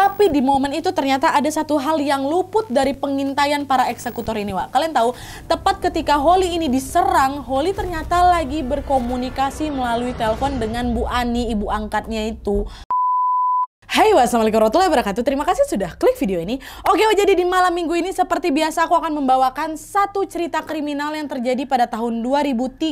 Tapi di momen itu ternyata ada satu hal yang luput dari pengintaian para eksekutor ini, Wak. Kalian tahu, tepat ketika Holly ini diserang, Holly ternyata lagi berkomunikasi melalui telepon dengan Bu Ani, ibu angkatnya itu. Hai, wassalamualaikum warahmatullahi wabarakatuh. Terima kasih sudah klik video ini. Oke, oh, jadi di malam minggu ini seperti biasa aku akan membawakan satu cerita kriminal yang terjadi pada tahun 2013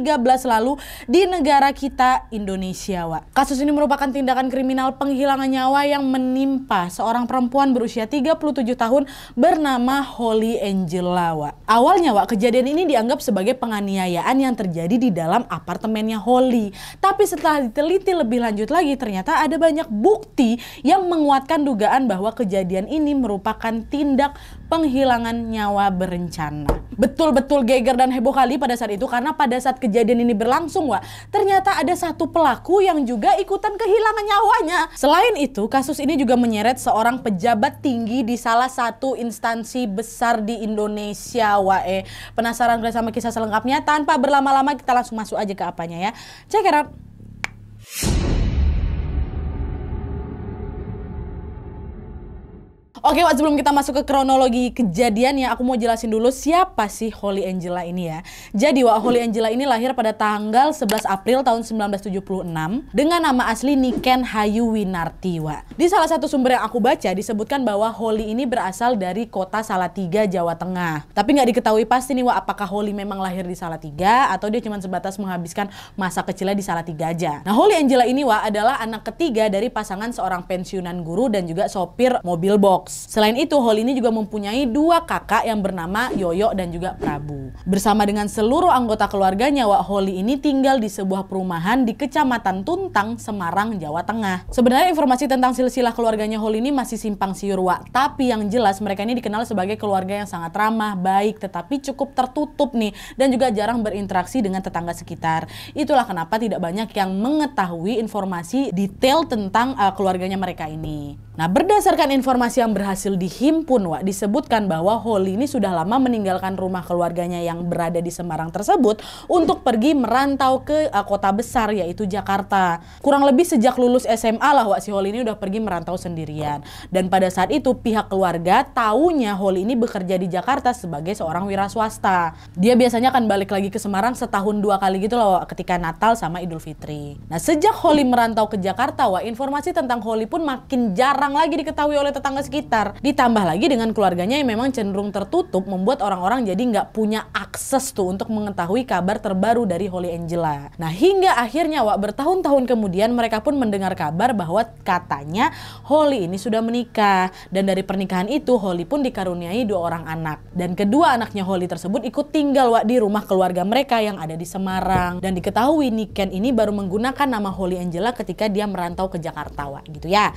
lalu di negara kita Indonesia, Wak. Kasus ini merupakan tindakan kriminal penghilangan nyawa yang menimpa seorang perempuan berusia 37 tahun bernama Holly Angela, Wak. Awalnya, Wak, kejadian ini dianggap sebagai penganiayaan yang terjadi di dalam apartemennya Holly. Tapi setelah diteliti lebih lanjut lagi, ternyata ada banyak bukti yang menguatkan dugaan bahwa kejadian ini merupakan tindak penghilangan nyawa berencana. Betul-betul geger dan heboh kali pada saat itu karena pada saat kejadian ini berlangsung, Wak, ternyata ada satu pelaku yang juga ikutan kehilangan nyawanya. Selain itu, kasus ini juga menyeret seorang pejabat tinggi di salah satu instansi besar di Indonesia, eh. Penasaran gue sama kisah selengkapnya? Tanpa berlama-lama kita langsung masuk aja ke apanya ya. Check it out. Oke, okay, sebelum kita masuk ke kronologi kejadian ya, aku mau jelasin dulu siapa sih Holly Angela ini ya. Jadi, Wak, Holly Angela ini lahir pada tanggal 11 April tahun 1976 dengan nama asli Niken Hayu Winarti, Wak. Di salah satu sumber yang aku baca disebutkan bahwa Holly ini berasal dari kota Salatiga, Jawa Tengah. Tapi nggak diketahui pasti nih, Wak, apakah Holly memang lahir di Salatiga atau dia cuma sebatas menghabiskan masa kecilnya di Salatiga aja. Nah, Holly Angela ini, Wak, adalah anak ketiga dari pasangan seorang pensiunan guru dan juga sopir mobil box. Selain itu, Holly ini juga mempunyai dua kakak yang bernama Yoyo dan juga Prabu. Bersama dengan seluruh anggota keluarganya, Wak Holi ini tinggal di sebuah perumahan di Kecamatan Tuntang, Semarang, Jawa Tengah. Sebenarnya informasi tentang silsilah keluarganya Holi ini masih simpang siur, Wak. Tapi yang jelas mereka ini dikenal sebagai keluarga yang sangat ramah, baik, tetapi cukup tertutup nih dan juga jarang berinteraksi dengan tetangga sekitar. Itulah kenapa tidak banyak yang mengetahui informasi detail tentang uh, keluarganya mereka ini. Nah, berdasarkan informasi yang berhasil dihimpun, Wak, disebutkan bahwa Holi ini sudah lama meninggalkan rumah keluarganya yang yang berada di Semarang tersebut untuk pergi merantau ke uh, kota besar yaitu Jakarta. Kurang lebih sejak lulus SMA lah Wak si Holly ini udah pergi merantau sendirian. Dan pada saat itu pihak keluarga taunya Holly ini bekerja di Jakarta sebagai seorang wira swasta. Dia biasanya akan balik lagi ke Semarang setahun dua kali gitu loh ketika Natal sama Idul Fitri. Nah sejak Holly merantau ke Jakarta Wak informasi tentang Holly pun makin jarang lagi diketahui oleh tetangga sekitar. Ditambah lagi dengan keluarganya yang memang cenderung tertutup membuat orang-orang jadi nggak punya akses tuh untuk mengetahui kabar terbaru dari Holy Angela. Nah, hingga akhirnya Wak bertahun-tahun kemudian mereka pun mendengar kabar bahwa katanya Holy ini sudah menikah dan dari pernikahan itu Holy pun dikaruniai dua orang anak dan kedua anaknya Holy tersebut ikut tinggal Wak di rumah keluarga mereka yang ada di Semarang dan diketahui Niken ini baru menggunakan nama Holy Angela ketika dia merantau ke Jakarta Wak gitu ya.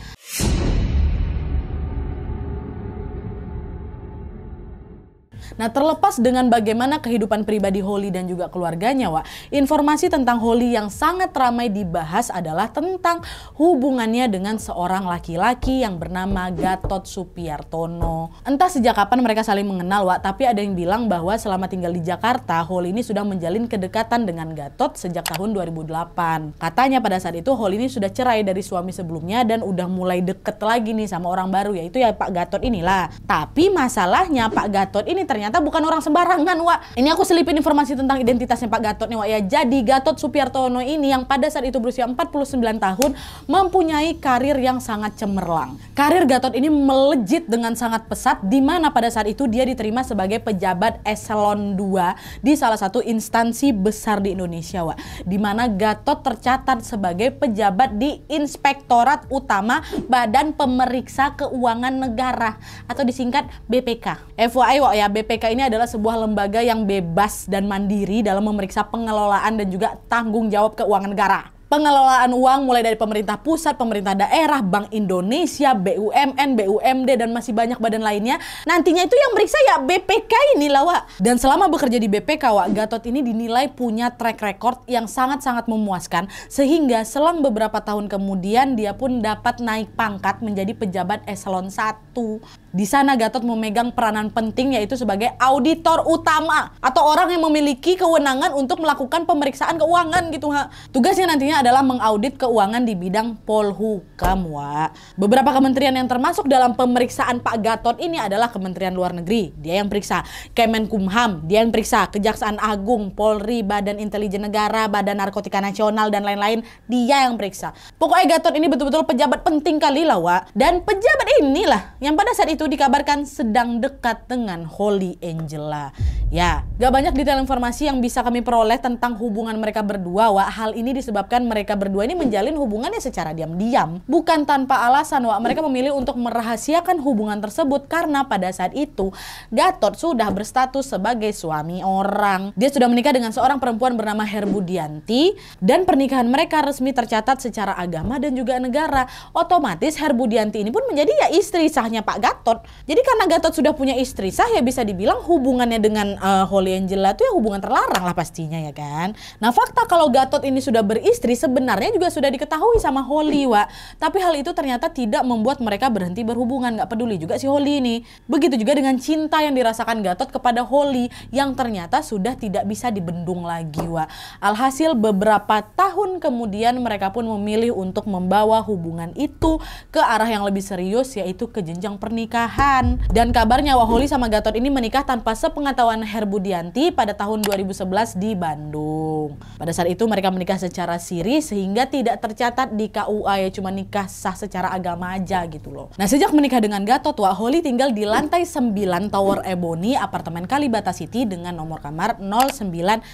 Nah, terlepas dengan bagaimana kehidupan pribadi Holly dan juga keluarganya, Wak, informasi tentang Holly yang sangat ramai dibahas adalah tentang hubungannya dengan seorang laki-laki yang bernama Gatot Supiartono. Entah sejak kapan mereka saling mengenal, Wak, tapi ada yang bilang bahwa selama tinggal di Jakarta, Holly ini sudah menjalin kedekatan dengan Gatot sejak tahun 2008. Katanya pada saat itu Holly ini sudah cerai dari suami sebelumnya dan udah mulai deket lagi nih sama orang baru, yaitu ya Pak Gatot inilah. Tapi masalahnya Pak Gatot ini ternyata ternyata bukan orang sembarangan Wak. Ini aku selipin informasi tentang identitasnya Pak Gatot nih Wak ya. Jadi Gatot Supiartono ini yang pada saat itu berusia 49 tahun mempunyai karir yang sangat cemerlang. Karir Gatot ini melejit dengan sangat pesat di mana pada saat itu dia diterima sebagai pejabat eselon 2 di salah satu instansi besar di Indonesia Wak. Di mana Gatot tercatat sebagai pejabat di Inspektorat Utama Badan Pemeriksa Keuangan Negara atau disingkat BPK. FYI Wak ya BPK BPK ini adalah sebuah lembaga yang bebas dan mandiri dalam memeriksa pengelolaan dan juga tanggung jawab keuangan negara. Pengelolaan uang mulai dari pemerintah pusat, pemerintah daerah, Bank Indonesia, BUMN, BUMD, dan masih banyak badan lainnya. Nantinya itu yang meriksa ya BPK ini lah, Wak. Dan selama bekerja di BPK, Wak, Gatot ini dinilai punya track record yang sangat-sangat memuaskan. Sehingga selang beberapa tahun kemudian, dia pun dapat naik pangkat menjadi pejabat eselon 1. Di sana Gatot memegang peranan penting yaitu sebagai auditor utama atau orang yang memiliki kewenangan untuk melakukan pemeriksaan keuangan gitu ha. Tugasnya nantinya adalah mengaudit keuangan di bidang Polhukam wa. Beberapa kementerian yang termasuk dalam pemeriksaan Pak Gatot ini adalah Kementerian Luar Negeri, dia yang periksa. Kemenkumham, dia yang periksa. Kejaksaan Agung, Polri, Badan Intelijen Negara, Badan Narkotika Nasional dan lain-lain, dia yang periksa. Pokoknya Gatot ini betul-betul pejabat penting kali lah wa. Dan pejabat inilah yang pada saat itu itu dikabarkan sedang dekat dengan Holly Angela. Ya, gak banyak detail informasi yang bisa kami peroleh tentang hubungan mereka berdua. Wah, hal ini disebabkan mereka berdua ini menjalin hubungannya secara diam-diam. Bukan tanpa alasan, Wak. Mereka memilih untuk merahasiakan hubungan tersebut karena pada saat itu Gatot sudah berstatus sebagai suami orang. Dia sudah menikah dengan seorang perempuan bernama Herbudianti dan pernikahan mereka resmi tercatat secara agama dan juga negara. Otomatis Herbudianti ini pun menjadi ya istri sahnya Pak Gatot Gatot. Jadi karena Gatot sudah punya istri sah ya bisa dibilang hubungannya dengan uh, Holly Angela itu ya hubungan terlarang lah pastinya ya kan. Nah fakta kalau Gatot ini sudah beristri sebenarnya juga sudah diketahui sama Holly wa. Tapi hal itu ternyata tidak membuat mereka berhenti berhubungan. Gak peduli juga si Holly ini. Begitu juga dengan cinta yang dirasakan Gatot kepada Holly yang ternyata sudah tidak bisa dibendung lagi wa. Alhasil beberapa tahun kemudian mereka pun memilih untuk membawa hubungan itu ke arah yang lebih serius yaitu ke jenjang pernikahan pernikahan. Dan kabarnya Waholi sama Gatot ini menikah tanpa sepengetahuan Herbudianti pada tahun 2011 di Bandung. Pada saat itu mereka menikah secara siri sehingga tidak tercatat di KUA ya cuma nikah sah secara agama aja gitu loh. Nah sejak menikah dengan Gatot, Waholi tinggal di lantai 9 Tower Ebony apartemen Kalibata City dengan nomor kamar 09XX.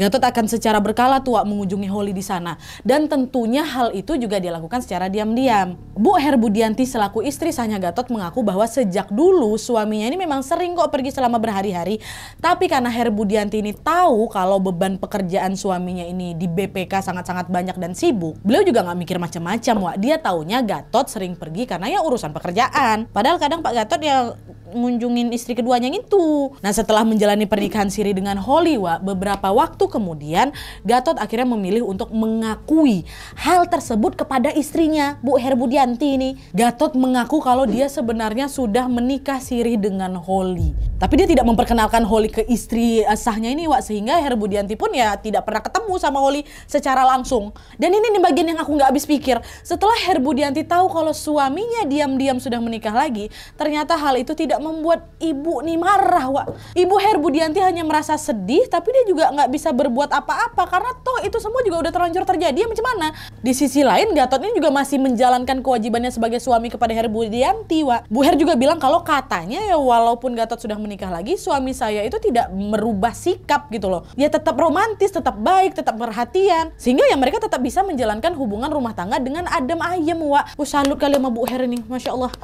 Gatot akan secara berkala tua mengunjungi Holly di sana. Dan tentunya hal itu juga dilakukan secara diam-diam. Bu Herbudianti selaku istri sahnya Gatot mengaku bahwa sejak dulu suaminya ini memang sering kok pergi selama berhari-hari. Tapi karena Herbudianti ini tahu kalau beban pekerjaan suaminya ini di BPK sangat-sangat banyak dan sibuk, beliau juga nggak mikir macam-macam. Wak. dia taunya Gatot sering pergi karena ya urusan pekerjaan. Padahal kadang Pak Gatot ya ngunjungin istri keduanya itu. Nah setelah menjalani pernikahan Siri dengan Holly, Wak, beberapa waktu kemudian Gatot akhirnya memilih untuk mengakui hal tersebut kepada istrinya, Bu Herbudianti ini. Gatot mengaku kalau dia sebenarnya sudah menikah siri dengan Holly. Tapi dia tidak memperkenalkan Holly ke istri eh, sahnya ini, Wak. Sehingga Herbudianti pun ya tidak pernah ketemu sama Holly secara langsung. Dan ini nih bagian yang aku nggak habis pikir. Setelah Herbudianti tahu kalau suaminya diam-diam sudah menikah lagi, ternyata hal itu tidak membuat ibu nih marah, Wak. Ibu Herbudianti hanya merasa sedih, tapi dia juga nggak bisa bisa berbuat apa-apa karena toh itu semua juga udah terlanjur terjadi ya macam mana di sisi lain Gatot ini juga masih menjalankan kewajibannya sebagai suami kepada Her Budianti wa Bu Her juga bilang kalau katanya ya walaupun Gatot sudah menikah lagi suami saya itu tidak merubah sikap gitu loh ya tetap romantis tetap baik tetap perhatian sehingga ya mereka tetap bisa menjalankan hubungan rumah tangga dengan adem ayem wa usah lu kali sama Bu Her ini Masya Allah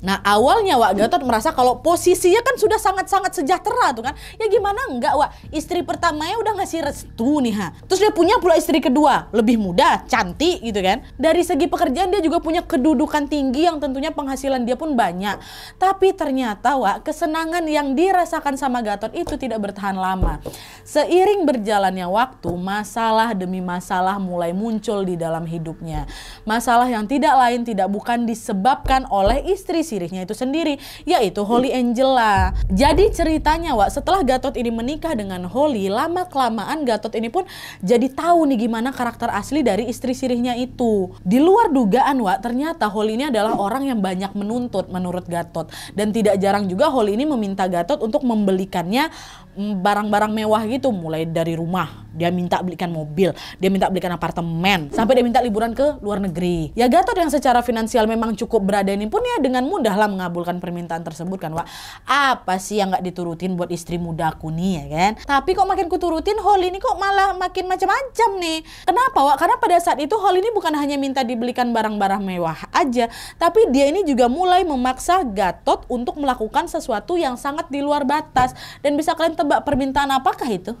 Nah awalnya Wak Gatot merasa kalau posisinya kan sudah sangat-sangat sejahtera tuh kan. Ya gimana enggak Wak, istri pertamanya udah ngasih restu nih ha. Terus dia punya pula istri kedua, lebih muda, cantik gitu kan. Dari segi pekerjaan dia juga punya kedudukan tinggi yang tentunya penghasilan dia pun banyak. Tapi ternyata Wak, kesenangan yang dirasakan sama Gatot itu tidak bertahan lama. Seiring berjalannya waktu, masalah demi masalah mulai muncul di dalam hidupnya. Masalah yang tidak lain tidak bukan disebabkan oleh istri sirihnya itu sendiri, yaitu Holy Angela. Jadi ceritanya, Wak, setelah Gatot ini menikah dengan Holy, lama-kelamaan Gatot ini pun jadi tahu nih gimana karakter asli dari istri sirihnya itu. Di luar dugaan, Wak, ternyata Holy ini adalah orang yang banyak menuntut menurut Gatot. Dan tidak jarang juga Holy ini meminta Gatot untuk membelikannya mm, barang-barang mewah gitu, mulai dari rumah. Dia minta belikan mobil, dia minta belikan apartemen, sampai dia minta liburan ke luar negeri. Ya Gatot yang secara finansial memang cukup berada ini pun ya dengan mudahlah mengabulkan permintaan tersebut kan Wak. Apa sih yang nggak diturutin buat istri mudaku nih ya kan? Tapi kok makin kuturutin Holly ini kok malah makin macam-macam nih. Kenapa Wak? Karena pada saat itu Holly ini bukan hanya minta dibelikan barang-barang mewah aja, tapi dia ini juga mulai memaksa Gatot untuk melakukan sesuatu yang sangat di luar batas. Dan bisa kalian tebak permintaan apakah itu?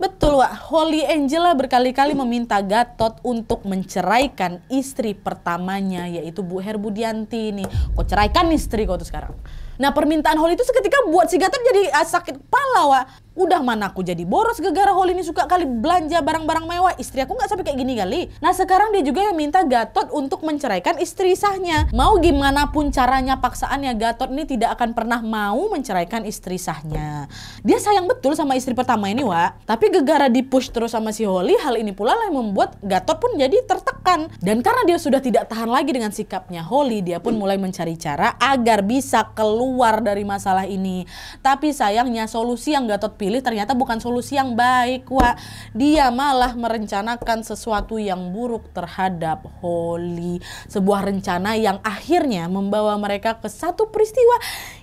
Betul Wak, Holy Angela berkali-kali meminta Gatot untuk menceraikan istri pertamanya yaitu Bu Herbudianti nih. Kok ceraikan istri kau tuh sekarang? Nah permintaan Holly itu seketika buat si Gatot jadi ah, sakit kepala Wak. Udah mana aku jadi boros gegara Holly ini suka kali belanja barang-barang mewah. Istri aku nggak sampai kayak gini kali. Nah sekarang dia juga yang minta Gatot untuk menceraikan istri sahnya. Mau gimana pun caranya paksaannya Gatot ini tidak akan pernah mau menceraikan istri sahnya. Dia sayang betul sama istri pertama ini wa. Tapi gegara di push terus sama si Holly hal ini pula yang membuat Gatot pun jadi tertekan. Dan karena dia sudah tidak tahan lagi dengan sikapnya Holly dia pun mulai mencari cara agar bisa keluar dari masalah ini. Tapi sayangnya solusi yang Gatot pilih ternyata bukan solusi yang baik, wah Dia malah merencanakan sesuatu yang buruk terhadap Holly. Sebuah rencana yang akhirnya membawa mereka ke satu peristiwa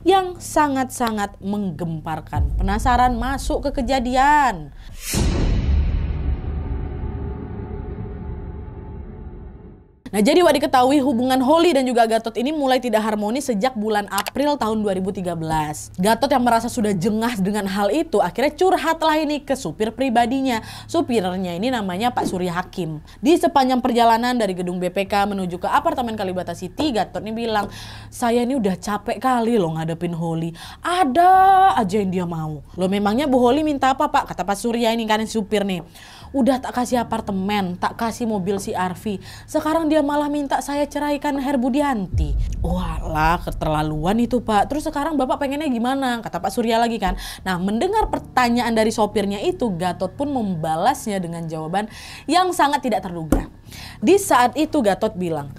yang sangat-sangat menggemparkan. Penasaran masuk ke kejadian. Nah, jadi wak diketahui hubungan Holly dan juga Gatot ini mulai tidak harmonis sejak bulan April tahun 2013. Gatot yang merasa sudah jengah dengan hal itu akhirnya curhatlah ini ke supir pribadinya. Supirnya ini namanya Pak Surya Hakim. Di sepanjang perjalanan dari gedung BPK menuju ke apartemen Kalibata City, Gatot ini bilang, saya ini udah capek kali loh ngadepin Holly. Ada aja yang dia mau. Loh memangnya Bu Holly minta apa Pak? Kata Pak Surya ini kan supir nih. Udah tak kasih apartemen, tak kasih mobil si Arfi. Sekarang dia dia malah minta saya ceraikan Herbudianti. Walah, keterlaluan itu Pak. Terus sekarang Bapak pengennya gimana? Kata Pak Surya lagi kan. Nah, mendengar pertanyaan dari sopirnya itu, Gatot pun membalasnya dengan jawaban yang sangat tidak terduga. Di saat itu Gatot bilang,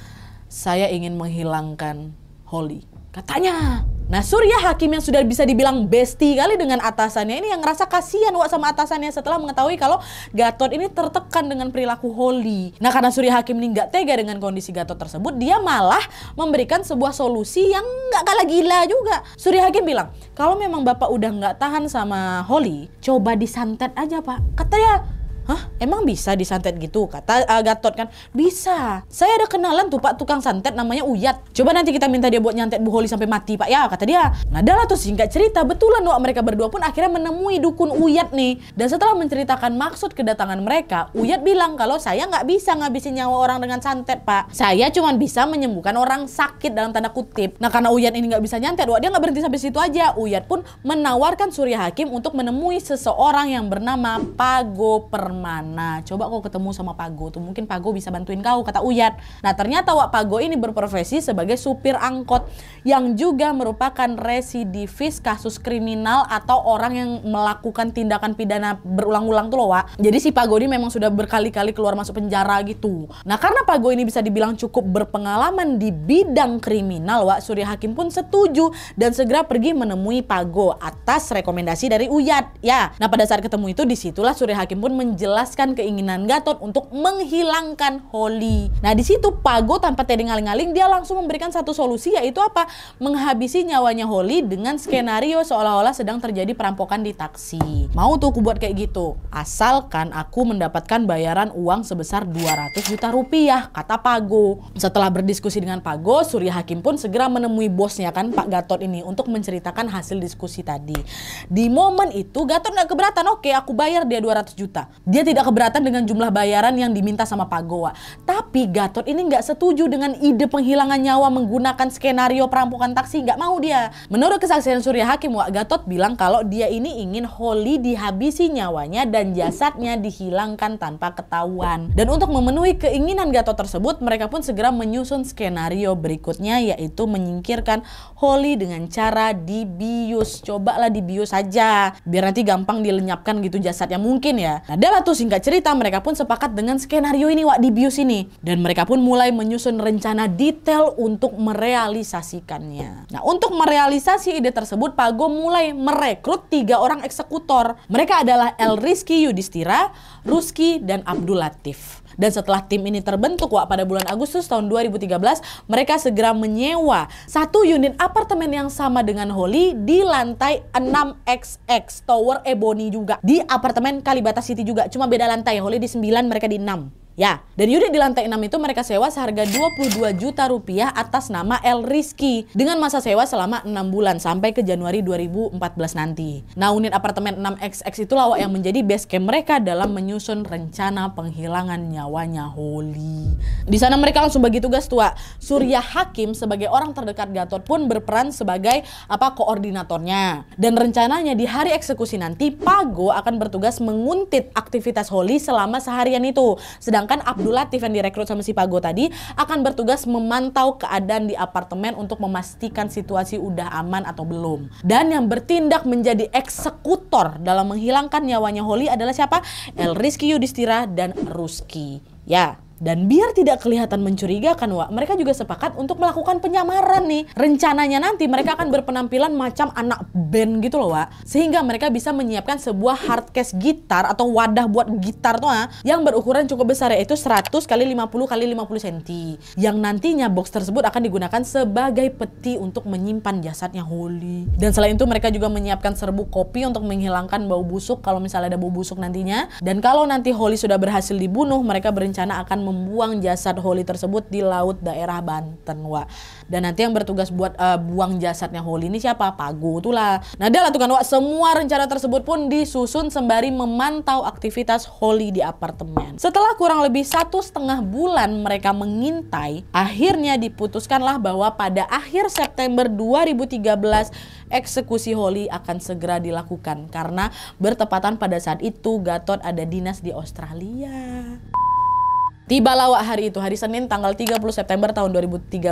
saya ingin menghilangkan Holly. Katanya, Nah Surya Hakim yang sudah bisa dibilang besti kali dengan atasannya ini yang ngerasa kasihan Wak sama atasannya setelah mengetahui kalau Gatot ini tertekan dengan perilaku Holly. Nah karena Surya Hakim ini nggak tega dengan kondisi Gatot tersebut, dia malah memberikan sebuah solusi yang nggak kalah gila juga. Surya Hakim bilang, kalau memang Bapak udah nggak tahan sama Holly, coba disantet aja Pak. kata Katanya Hah, emang bisa disantet gitu? Kata uh, Gatot kan, bisa. Saya ada kenalan tuh Pak tukang santet namanya Uyat. Coba nanti kita minta dia buat nyantet Bu Holly sampai mati Pak ya, kata dia. Nah adalah tuh singkat cerita, betulan doa mereka berdua pun akhirnya menemui dukun Uyat nih. Dan setelah menceritakan maksud kedatangan mereka, Uyat bilang kalau saya nggak bisa ngabisin nyawa orang dengan santet Pak. Saya cuma bisa menyembuhkan orang sakit dalam tanda kutip. Nah karena Uyat ini nggak bisa nyantet, wah dia nggak berhenti sampai situ aja. Uyat pun menawarkan Surya Hakim untuk menemui seseorang yang bernama Pago Permata mana? Coba kau ketemu sama Pago tuh mungkin Pago bisa bantuin kau kata Uyat. Nah ternyata Wak Pago ini berprofesi sebagai supir angkot yang juga merupakan residivis kasus kriminal atau orang yang melakukan tindakan pidana berulang-ulang tuh loh Wak. Jadi si Pago ini memang sudah berkali-kali keluar masuk penjara gitu. Nah karena Pago ini bisa dibilang cukup berpengalaman di bidang kriminal Wak Surya Hakim pun setuju dan segera pergi menemui Pago atas rekomendasi dari Uyat ya. Nah pada saat ketemu itu disitulah Surya Hakim pun menjelaskan menjelaskan keinginan Gatot untuk menghilangkan Holly. Nah di situ Pago tanpa teringaling-aling dia langsung memberikan satu solusi yaitu apa? Menghabisi nyawanya Holly dengan skenario seolah-olah sedang terjadi perampokan di taksi. Mau tuh aku buat kayak gitu. Asalkan aku mendapatkan bayaran uang sebesar 200 juta rupiah, kata Pago. Setelah berdiskusi dengan Pago, Surya Hakim pun segera menemui bosnya kan Pak Gatot ini untuk menceritakan hasil diskusi tadi. Di momen itu Gatot nggak keberatan, oke aku bayar dia 200 juta. Dia tidak keberatan dengan jumlah bayaran yang diminta sama Pak Goa. Tapi Gatot ini nggak setuju dengan ide penghilangan nyawa menggunakan skenario perampokan taksi. Nggak mau dia. Menurut kesaksian Surya Hakim, Wak Gatot bilang kalau dia ini ingin Holly dihabisi nyawanya dan jasadnya dihilangkan tanpa ketahuan. Dan untuk memenuhi keinginan Gatot tersebut, mereka pun segera menyusun skenario berikutnya yaitu menyingkirkan Holly dengan cara dibius. Cobalah dibius saja biar nanti gampang dilenyapkan gitu jasadnya mungkin ya. Nah, tuh singkat cerita mereka pun sepakat dengan skenario ini Wak di bius ini. Dan mereka pun mulai menyusun rencana detail untuk merealisasikannya. Nah untuk merealisasi ide tersebut Pago mulai merekrut tiga orang eksekutor. Mereka adalah El Rizky Yudhistira, Ruski, dan Abdul Latif. Dan setelah tim ini terbentuk Wak pada bulan Agustus tahun 2013, mereka segera menyewa satu unit apartemen yang sama dengan Holly di lantai 6XX Tower Ebony juga. Di apartemen Kalibata City juga, cuma beda lantai. Holly di 9, mereka di 6. Ya, dan unit di lantai 6 itu mereka sewa seharga 22 juta rupiah atas nama El Rizky dengan masa sewa selama 6 bulan sampai ke Januari 2014 nanti. Nah, unit apartemen 6XX itu lawak yang menjadi base camp mereka dalam menyusun rencana penghilangan nyawanya Holly. Di sana mereka langsung bagi tugas tua. Surya Hakim sebagai orang terdekat Gatot pun berperan sebagai apa koordinatornya. Dan rencananya di hari eksekusi nanti Pago akan bertugas menguntit aktivitas Holly selama seharian itu. Sedangkan Sedangkan Abdul Latif yang direkrut sama si Pago tadi akan bertugas memantau keadaan di apartemen untuk memastikan situasi udah aman atau belum. Dan yang bertindak menjadi eksekutor dalam menghilangkan nyawanya Holly adalah siapa? El Rizky Yudhistira dan Ruski. Ya, dan biar tidak kelihatan mencurigakan, Wak, mereka juga sepakat untuk melakukan penyamaran nih. Rencananya nanti mereka akan berpenampilan macam anak band gitu loh, Wak. Sehingga mereka bisa menyiapkan sebuah hard case gitar atau wadah buat gitar tuh, ha, ah, yang berukuran cukup besar yaitu 100 kali 50 kali 50 cm. Yang nantinya box tersebut akan digunakan sebagai peti untuk menyimpan jasadnya Holly. Dan selain itu mereka juga menyiapkan serbuk kopi untuk menghilangkan bau busuk kalau misalnya ada bau busuk nantinya. Dan kalau nanti Holly sudah berhasil dibunuh, mereka berencana akan membuang jasad Holly tersebut di laut daerah Banten, Wak. Dan nanti yang bertugas buat uh, buang jasadnya Holly ini siapa? Pago itulah. Nah, dia lah tuh kan, Wak. Semua rencana tersebut pun disusun sembari memantau aktivitas Holly di apartemen. Setelah kurang lebih satu setengah bulan mereka mengintai, akhirnya diputuskanlah bahwa pada akhir September 2013 eksekusi Holly akan segera dilakukan karena bertepatan pada saat itu Gatot ada dinas di Australia. Tiba lawak hari itu, hari Senin tanggal 30 September tahun 2013,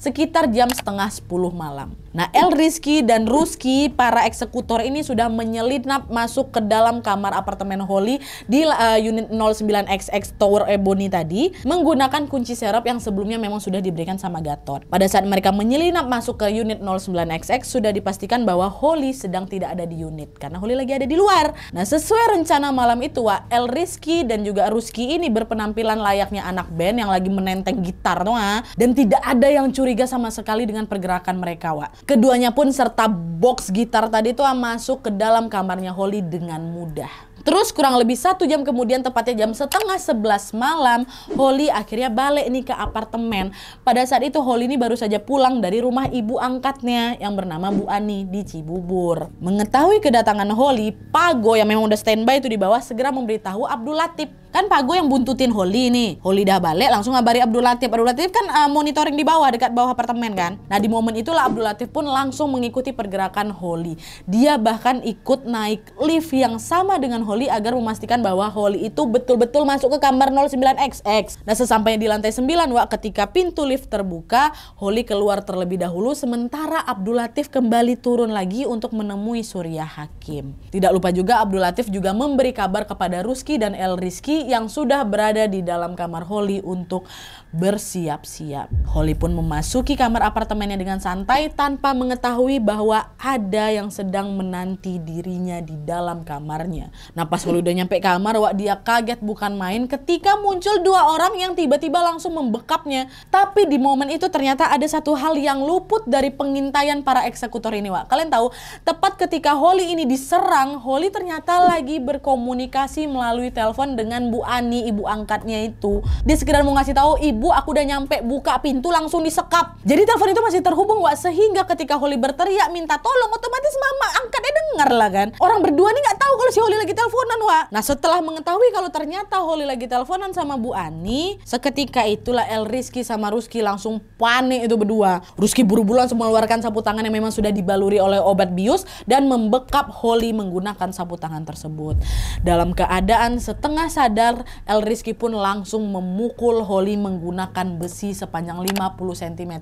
sekitar jam setengah 10 malam. Nah, El Rizky dan Ruski, para eksekutor ini sudah menyelinap masuk ke dalam kamar apartemen Holly di uh, unit 09XX Tower Ebony tadi, menggunakan kunci serap yang sebelumnya memang sudah diberikan sama Gatot. Pada saat mereka menyelinap masuk ke unit 09XX, sudah dipastikan bahwa Holly sedang tidak ada di unit, karena Holly lagi ada di luar. Nah, sesuai rencana malam itu, El Rizky dan juga Ruski ini berpenampilan lain layaknya anak band yang lagi menenteng gitar tuh ah, dan tidak ada yang curiga sama sekali dengan pergerakan mereka wa keduanya pun serta box gitar tadi tuh masuk ke dalam kamarnya Holly dengan mudah Terus kurang lebih satu jam kemudian tepatnya jam setengah sebelas malam Holly akhirnya balik nih ke apartemen. Pada saat itu Holly ini baru saja pulang dari rumah ibu angkatnya yang bernama Bu Ani di Cibubur. Mengetahui kedatangan Holly, Pago yang memang udah standby itu di bawah segera memberitahu Abdul Latif kan Pago yang buntutin Holly nih. Holly dah balik langsung ngabari Abdul Latif. Abdul Latif kan uh, monitoring di bawah dekat bawah apartemen kan. Nah di momen itulah Abdul Latif pun langsung mengikuti pergerakan Holly. Dia bahkan ikut naik lift yang sama dengan Holly Holly agar memastikan bahwa Holly itu betul-betul masuk ke kamar 09XX. Nah, sesampainya di lantai 9, Wak, ketika pintu lift terbuka, Holly keluar terlebih dahulu sementara Abdul Latif kembali turun lagi untuk menemui Surya Hakim. Tidak lupa juga Abdul Latif juga memberi kabar kepada Ruski dan El Rizki yang sudah berada di dalam kamar Holly untuk bersiap-siap. Holly pun memasuki kamar apartemennya dengan santai tanpa mengetahui bahwa ada yang sedang menanti dirinya di dalam kamarnya. Nah, Nah pas kalau udah nyampe kamar, Wak dia kaget bukan main ketika muncul dua orang yang tiba-tiba langsung membekapnya. Tapi di momen itu ternyata ada satu hal yang luput dari pengintaian para eksekutor ini, Wak. Kalian tahu, tepat ketika Holly ini diserang, Holly ternyata lagi berkomunikasi melalui telepon dengan Bu Ani, ibu angkatnya itu. Dia sekedar mau ngasih tahu, ibu aku udah nyampe buka pintu langsung disekap. Jadi telepon itu masih terhubung, Wak. Sehingga ketika Holly berteriak minta tolong, otomatis mama angkatnya dengar lah kan. Orang berdua nih nggak tahu kalau si Holly lagi telepon teleponan wa. Nah setelah mengetahui kalau ternyata Holly lagi teleponan sama Bu Ani, seketika itulah El Rizky sama Ruski langsung panik itu berdua. Ruski buru-buru langsung mengeluarkan sapu tangan yang memang sudah dibaluri oleh obat bius dan membekap Holly menggunakan sapu tangan tersebut. Dalam keadaan setengah sadar, El Rizky pun langsung memukul Holly menggunakan besi sepanjang 50 cm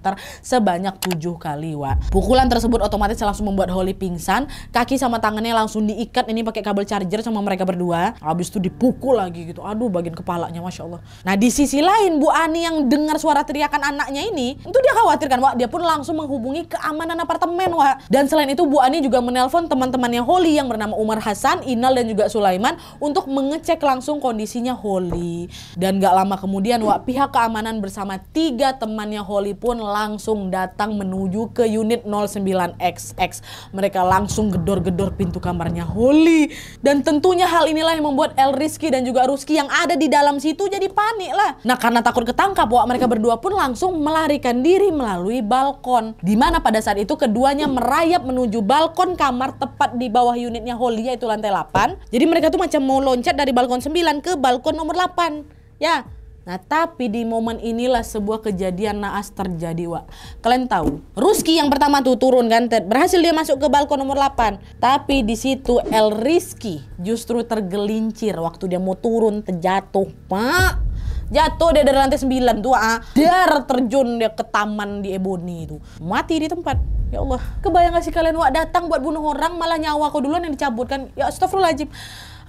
sebanyak tujuh kali wa. Pukulan tersebut otomatis langsung membuat Holly pingsan, kaki sama tangannya langsung diikat ini pakai kabel charger sama sama mereka berdua. Habis itu dipukul lagi gitu. Aduh bagian kepalanya Masya Allah. Nah di sisi lain Bu Ani yang dengar suara teriakan anaknya ini. Itu dia khawatirkan, kan Wak. Dia pun langsung menghubungi keamanan apartemen Wak. Dan selain itu Bu Ani juga menelpon teman-temannya Holly yang bernama Umar Hasan, Inal dan juga Sulaiman. Untuk mengecek langsung kondisinya Holly. Dan gak lama kemudian Wak pihak keamanan bersama tiga temannya Holly pun langsung datang menuju ke unit 09XX. Mereka langsung gedor-gedor pintu kamarnya Holly. Dan tentu Tentunya hal inilah yang membuat El Rizky dan juga Ruski yang ada di dalam situ jadi panik lah. Nah karena takut ketangkap, wah mereka berdua pun langsung melarikan diri melalui balkon. Dimana pada saat itu keduanya merayap menuju balkon kamar tepat di bawah unitnya Holly yaitu lantai 8. Jadi mereka tuh macam mau loncat dari balkon 9 ke balkon nomor 8. Ya, Nah, tapi di momen inilah sebuah kejadian naas terjadi, Wak. Kalian tahu, Ruski yang pertama tuh turun kan, berhasil dia masuk ke balkon nomor 8. Tapi di situ El Rizky justru tergelincir waktu dia mau turun, terjatuh, Pak. Jatuh dia dari lantai 9 tuh, ah. Dar terjun dia ke taman di Ebony itu. Mati di tempat. Ya Allah, kebayang gak sih kalian Wak datang buat bunuh orang malah nyawa kau duluan yang dicabut kan? Ya astagfirullahaladzim.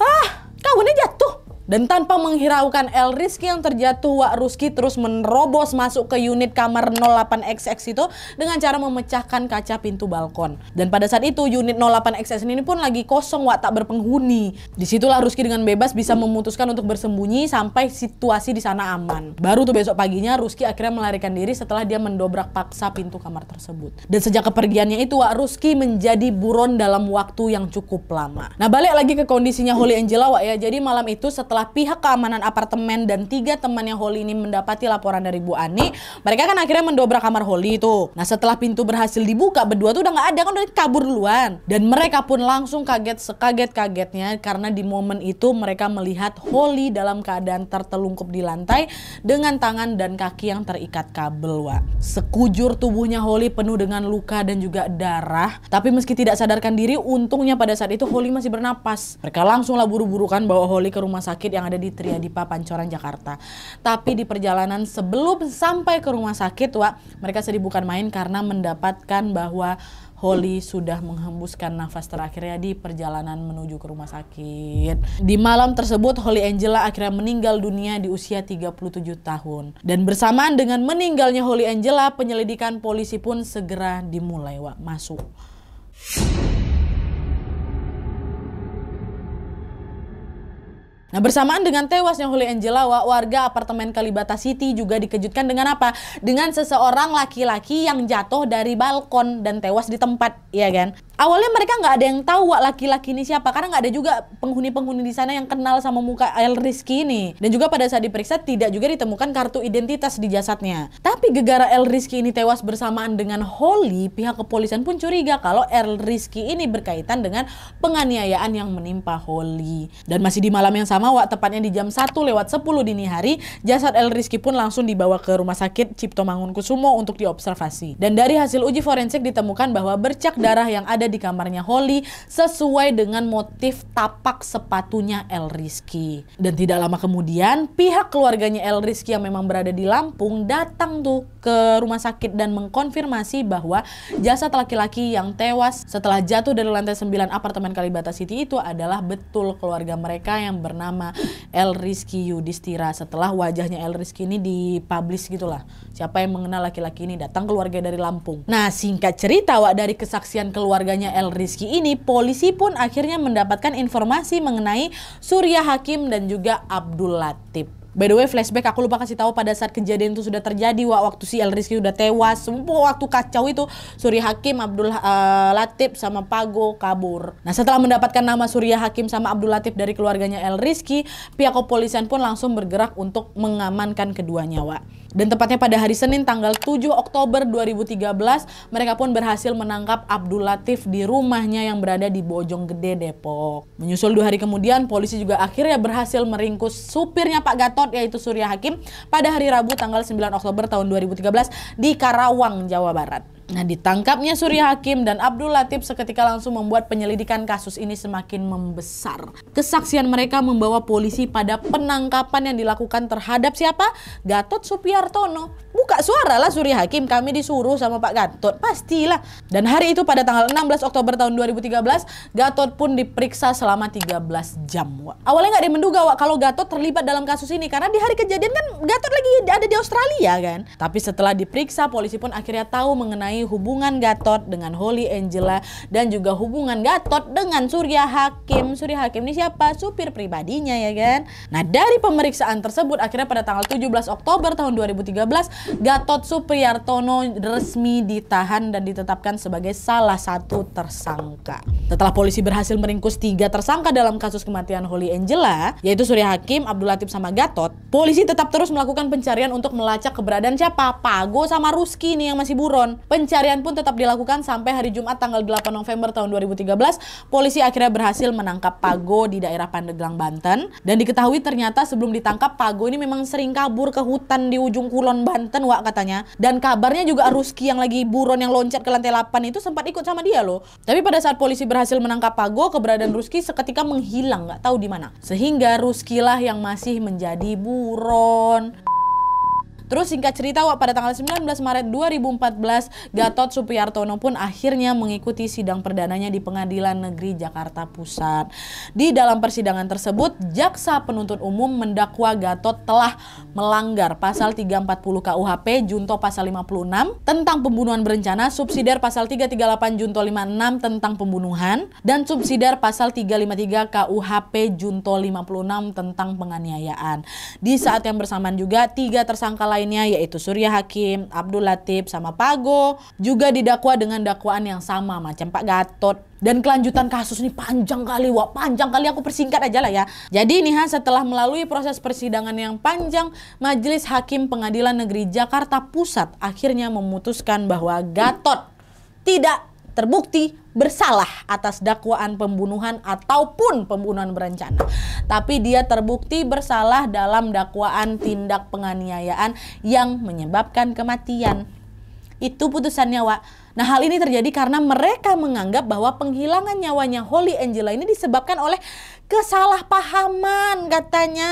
Ah, kawannya jatuh dan tanpa menghiraukan El Rizky yang terjatuh, Wak Ruski terus menerobos masuk ke unit kamar 08XX itu dengan cara memecahkan kaca pintu balkon. Dan pada saat itu unit 08XX ini pun lagi kosong, Wak tak berpenghuni. Disitulah Ruski dengan bebas bisa memutuskan untuk bersembunyi sampai situasi di sana aman. Baru tuh besok paginya Ruski akhirnya melarikan diri setelah dia mendobrak paksa pintu kamar tersebut. Dan sejak kepergiannya itu Wak Ruski menjadi buron dalam waktu yang cukup lama. Nah balik lagi ke kondisinya Holy Angela Wak ya. Jadi malam itu setelah setelah pihak keamanan apartemen dan tiga temannya Holly ini mendapati laporan dari Bu Ani, mereka kan akhirnya mendobrak kamar Holly itu. Nah setelah pintu berhasil dibuka, berdua tuh udah nggak ada kan udah kabur duluan. Dan mereka pun langsung kaget sekaget-kagetnya karena di momen itu mereka melihat Holly dalam keadaan tertelungkup di lantai dengan tangan dan kaki yang terikat kabel, Wah. Sekujur tubuhnya Holly penuh dengan luka dan juga darah. Tapi meski tidak sadarkan diri, untungnya pada saat itu Holly masih bernapas. Mereka langsunglah buru buru kan bawa Holly ke rumah sakit sakit yang ada di Triadipa Pancoran Jakarta. Tapi di perjalanan sebelum sampai ke rumah sakit, Wak, mereka sedih bukan main karena mendapatkan bahwa Holly sudah menghembuskan nafas terakhirnya di perjalanan menuju ke rumah sakit. Di malam tersebut, Holly Angela akhirnya meninggal dunia di usia 37 tahun. Dan bersamaan dengan meninggalnya Holly Angela, penyelidikan polisi pun segera dimulai, Wak. Masuk. Nah bersamaan dengan tewasnya Huli Angelawa, warga apartemen Kalibata City juga dikejutkan dengan apa? Dengan seseorang laki-laki yang jatuh dari balkon dan tewas di tempat, ya kan? awalnya mereka nggak ada yang tahu wak laki-laki ini siapa karena nggak ada juga penghuni-penghuni di sana yang kenal sama muka El Rizky ini dan juga pada saat diperiksa tidak juga ditemukan kartu identitas di jasadnya tapi gegara El Rizky ini tewas bersamaan dengan Holly pihak kepolisian pun curiga kalau El Rizky ini berkaitan dengan penganiayaan yang menimpa Holly dan masih di malam yang sama wak tepatnya di jam 1 lewat 10 dini hari jasad El Rizky pun langsung dibawa ke rumah sakit Cipto Mangunkusumo untuk diobservasi dan dari hasil uji forensik ditemukan bahwa bercak darah yang ada di kamarnya Holly sesuai dengan motif tapak sepatunya El Rizky. Dan tidak lama kemudian pihak keluarganya El Rizky yang memang berada di Lampung datang tuh ke rumah sakit dan mengkonfirmasi bahwa jasad laki-laki yang tewas setelah jatuh dari lantai 9 apartemen Kalibata City itu adalah betul keluarga mereka yang bernama El Rizky Yudhistira setelah wajahnya El Rizky ini dipublish gitulah. Siapa yang mengenal laki-laki ini datang keluarga dari Lampung. Nah, singkat cerita Wak dari kesaksian keluarga keluarganya El Rizky ini, polisi pun akhirnya mendapatkan informasi mengenai Surya Hakim dan juga Abdul Latif. By the way flashback aku lupa kasih tahu pada saat kejadian itu sudah terjadi wah waktu si El Rizky udah tewas semua waktu kacau itu Surya Hakim Abdul uh, Latif sama Pago kabur. Nah setelah mendapatkan nama Surya Hakim sama Abdul Latif dari keluarganya El Rizky pihak kepolisian pun langsung bergerak untuk mengamankan keduanya, Wak. Dan tepatnya pada hari Senin tanggal 7 Oktober 2013, mereka pun berhasil menangkap Abdul Latif di rumahnya yang berada di Bojonggede, Depok. Menyusul dua hari kemudian, polisi juga akhirnya berhasil meringkus supirnya Pak Gatot yaitu Surya Hakim pada hari Rabu tanggal 9 Oktober tahun 2013 di Karawang, Jawa Barat. Nah, ditangkapnya Surya Hakim dan Abdul Latif seketika langsung membuat penyelidikan kasus ini semakin membesar. Kesaksian mereka membawa polisi pada penangkapan yang dilakukan terhadap siapa? Gatot Supiartono. Buka suara lah Surya Hakim, kami disuruh sama Pak Gatot, pastilah. Dan hari itu pada tanggal 16 Oktober tahun 2013, Gatot pun diperiksa selama 13 jam. Wak. Awalnya nggak ada yang menduga Wak, kalau Gatot terlibat dalam kasus ini, karena di hari kejadian kan Gatot lagi ada di Australia kan. Tapi setelah diperiksa, polisi pun akhirnya tahu mengenai hubungan Gatot dengan Holy Angela dan juga hubungan Gatot dengan Surya Hakim. Surya Hakim ini siapa? Supir pribadinya ya kan. Nah, dari pemeriksaan tersebut akhirnya pada tanggal 17 Oktober tahun 2013 Gatot Supriyartono resmi ditahan dan ditetapkan sebagai salah satu tersangka. Setelah polisi berhasil meringkus tiga tersangka dalam kasus kematian Holy Angela, yaitu Surya Hakim, Abdul Latif sama Gatot, polisi tetap terus melakukan pencarian untuk melacak keberadaan siapa? Pago sama Ruski nih yang masih buron. Pen pencarian pun tetap dilakukan sampai hari Jumat tanggal 8 November tahun 2013. Polisi akhirnya berhasil menangkap Pago di daerah Pandeglang, Banten. Dan diketahui ternyata sebelum ditangkap Pago ini memang sering kabur ke hutan di ujung Kulon, Banten, Wak katanya. Dan kabarnya juga Ruski yang lagi buron yang loncat ke lantai 8 itu sempat ikut sama dia loh. Tapi pada saat polisi berhasil menangkap Pago, keberadaan Ruski seketika menghilang nggak tahu di mana. Sehingga Ruski lah yang masih menjadi buron. Terus singkat cerita Wak, pada tanggal 19 Maret 2014 Gatot Supriartono pun akhirnya mengikuti sidang perdananya di Pengadilan Negeri Jakarta Pusat. Di dalam persidangan tersebut, jaksa penuntut umum mendakwa Gatot telah melanggar pasal 340 KUHP junto pasal 56 tentang pembunuhan berencana, subsidiar pasal 338 junto 56 tentang pembunuhan dan subsidiar pasal 353 KUHP junto 56 tentang penganiayaan. Di saat yang bersamaan juga tiga tersangka lain lainnya yaitu Surya Hakim, Abdul Latif, sama Pago juga didakwa dengan dakwaan yang sama macam Pak Gatot. Dan kelanjutan kasus ini panjang kali, wah panjang kali aku persingkat aja lah ya. Jadi nih Han, setelah melalui proses persidangan yang panjang, Majelis Hakim Pengadilan Negeri Jakarta Pusat akhirnya memutuskan bahwa Gatot tidak terbukti bersalah atas dakwaan pembunuhan ataupun pembunuhan berencana. Tapi dia terbukti bersalah dalam dakwaan tindak penganiayaan yang menyebabkan kematian. Itu putusannya, Wak. Nah, hal ini terjadi karena mereka menganggap bahwa penghilangan nyawanya Holy Angela ini disebabkan oleh kesalahpahaman katanya.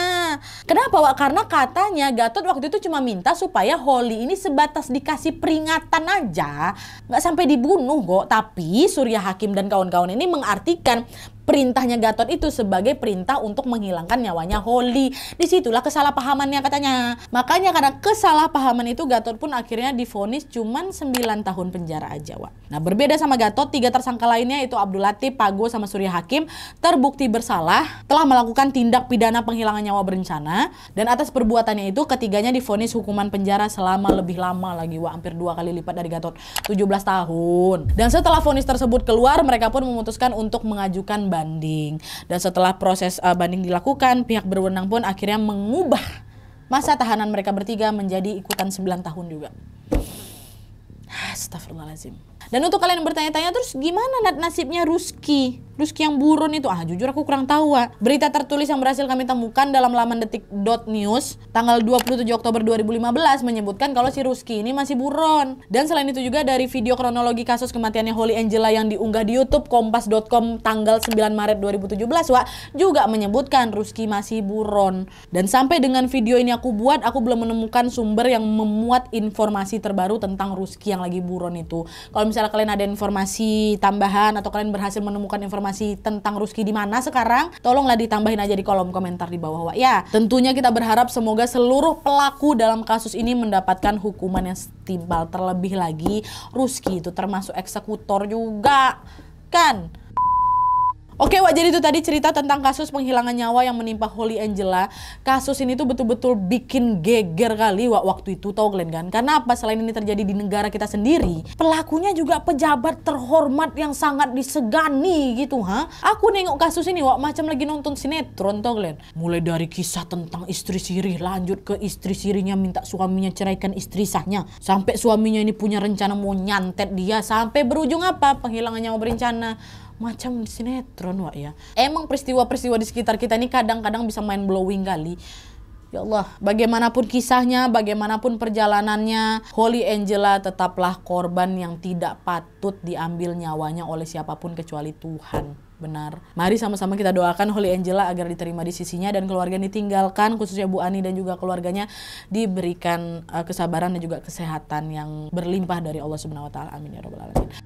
Kenapa, Wak? Karena katanya Gatot waktu itu cuma minta supaya Holly ini sebatas dikasih peringatan aja, nggak sampai dibunuh kok. Tapi Surya Hakim dan kawan-kawan ini mengartikan perintahnya Gatot itu sebagai perintah untuk menghilangkan nyawanya Holly. Disitulah kesalahpahamannya katanya. Makanya karena kesalahpahaman itu Gatot pun akhirnya difonis cuma 9 tahun penjara aja, Wak. Nah, berbeda sama Gatot, tiga tersangka lainnya itu Abdul Latif, Pago, sama Surya Hakim terbukti bersalah telah melakukan tindak pidana penghilangan nyawa berencana dan atas perbuatannya itu ketiganya difonis hukuman penjara selama lebih lama lagi, Wak, hampir dua kali lipat dari Gatot, 17 tahun. Dan setelah fonis tersebut keluar, mereka pun memutuskan untuk mengajukan banding. Dan setelah proses uh, banding dilakukan, pihak berwenang pun akhirnya mengubah masa tahanan mereka bertiga menjadi ikutan 9 tahun juga. Astagfirullahaladzim. Dan untuk kalian yang bertanya-tanya terus gimana nat nasibnya Ruski? Ruski yang buron itu, ah jujur aku kurang tahu ah. Berita tertulis yang berhasil kami temukan dalam laman detik.news tanggal 27 Oktober 2015 menyebutkan kalau si Ruski ini masih buron. Dan selain itu juga dari video kronologi kasus kematiannya Holy Angela yang diunggah di YouTube kompas.com tanggal 9 Maret 2017 Wak juga menyebutkan Ruski masih buron. Dan sampai dengan video ini aku buat, aku belum menemukan sumber yang memuat informasi terbaru tentang Ruski yang lagi buron itu. Kalau misalnya kalian ada informasi tambahan atau kalian berhasil menemukan informasi tentang Ruski di mana sekarang, tolonglah ditambahin aja di kolom komentar di bawah. Ya, tentunya kita berharap semoga seluruh pelaku dalam kasus ini mendapatkan hukuman yang setimpal. Terlebih lagi Ruski itu termasuk eksekutor juga, kan? Oke Wak, jadi itu tadi cerita tentang kasus penghilangan nyawa yang menimpa Holly Angela. Kasus ini tuh betul-betul bikin geger kali Wak waktu itu tau kalian kan. Karena apa selain ini terjadi di negara kita sendiri, pelakunya juga pejabat terhormat yang sangat disegani gitu ha. Aku nengok kasus ini Wak macam lagi nonton sinetron tau kalian. Mulai dari kisah tentang istri sirih lanjut ke istri sirinya minta suaminya ceraikan istri sahnya. Sampai suaminya ini punya rencana mau nyantet dia sampai berujung apa? Penghilangan nyawa berencana macam sinetron wak ya. Emang peristiwa-peristiwa di sekitar kita ini kadang-kadang bisa main blowing kali. Ya Allah, bagaimanapun kisahnya, bagaimanapun perjalanannya, Holy Angela tetaplah korban yang tidak patut diambil nyawanya oleh siapapun kecuali Tuhan benar. Mari sama-sama kita doakan Holy Angela agar diterima di sisinya dan keluarga yang ditinggalkan khususnya Bu Ani dan juga keluarganya diberikan eh, kesabaran dan juga kesehatan yang berlimpah dari Allah Subhanahu wa taala. Amin ya rabbal alamin.